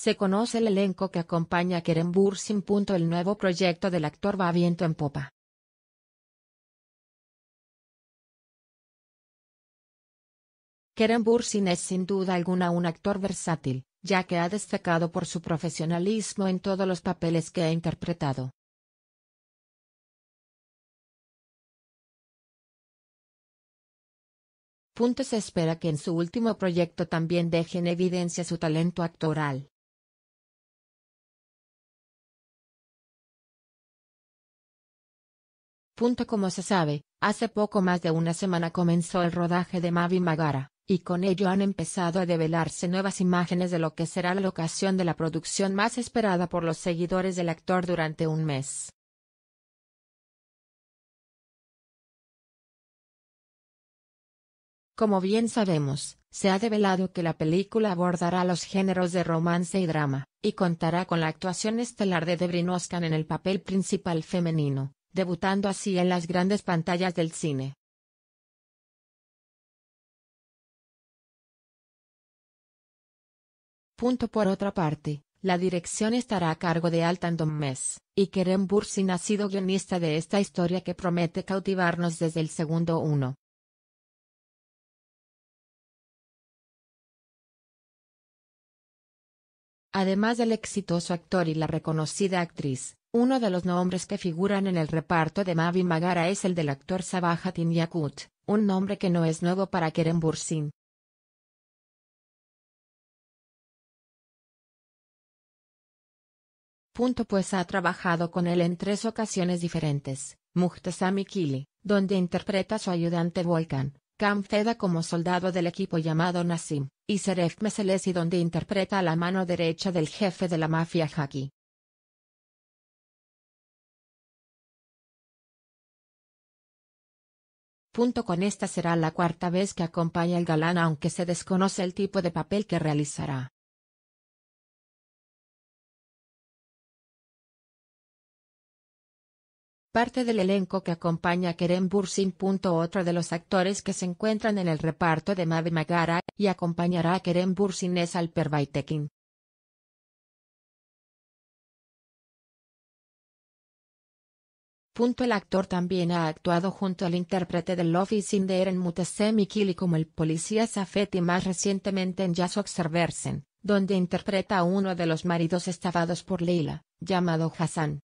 Se conoce el elenco que acompaña a Kerem Bursin. El nuevo proyecto del actor va a viento en popa. Kerem Bursin es sin duda alguna un actor versátil, ya que ha destacado por su profesionalismo en todos los papeles que ha interpretado. Punto se espera que en su último proyecto también deje en evidencia su talento actoral. Punto como se sabe, hace poco más de una semana comenzó el rodaje de Mavi Magara, y con ello han empezado a develarse nuevas imágenes de lo que será la locación de la producción más esperada por los seguidores del actor durante un mes. Como bien sabemos, se ha develado que la película abordará los géneros de romance y drama, y contará con la actuación estelar de Debrin Oscan en el papel principal femenino debutando así en las grandes pantallas del cine. Punto por otra parte, la dirección estará a cargo de Altan Dommes, y Kerem Bursin ha sido guionista de esta historia que promete cautivarnos desde el segundo uno. Además del exitoso actor y la reconocida actriz, uno de los nombres que figuran en el reparto de Mavi Magara es el del actor Sabahatin Yakut, un nombre que no es nuevo para Kerem Bursin. Punto pues ha trabajado con él en tres ocasiones diferentes, Muhtasami Kili, donde interpreta a su ayudante Volkan, Kam Feda como soldado del equipo llamado Nasim y Seref Meselesi donde interpreta a la mano derecha del jefe de la mafia Haki. Punto con esta será la cuarta vez que acompaña al galán aunque se desconoce el tipo de papel que realizará. parte del elenco que acompaña a Kerem Bursin. Otro de los actores que se encuentran en el reparto de Mavi Magara, y acompañará a Kerem Bursin es Alper El actor también ha actuado junto al intérprete de Love is in the Air en Kili como el policía Safet y más recientemente en Jazz Observersen, donde interpreta a uno de los maridos estafados por Leila, llamado Hassan.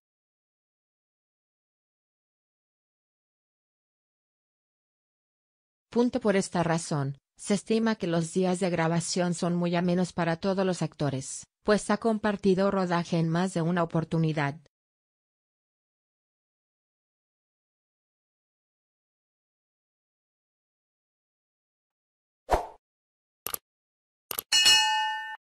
Por esta razón, se estima que los días de grabación son muy amenos para todos los actores, pues ha compartido rodaje en más de una oportunidad.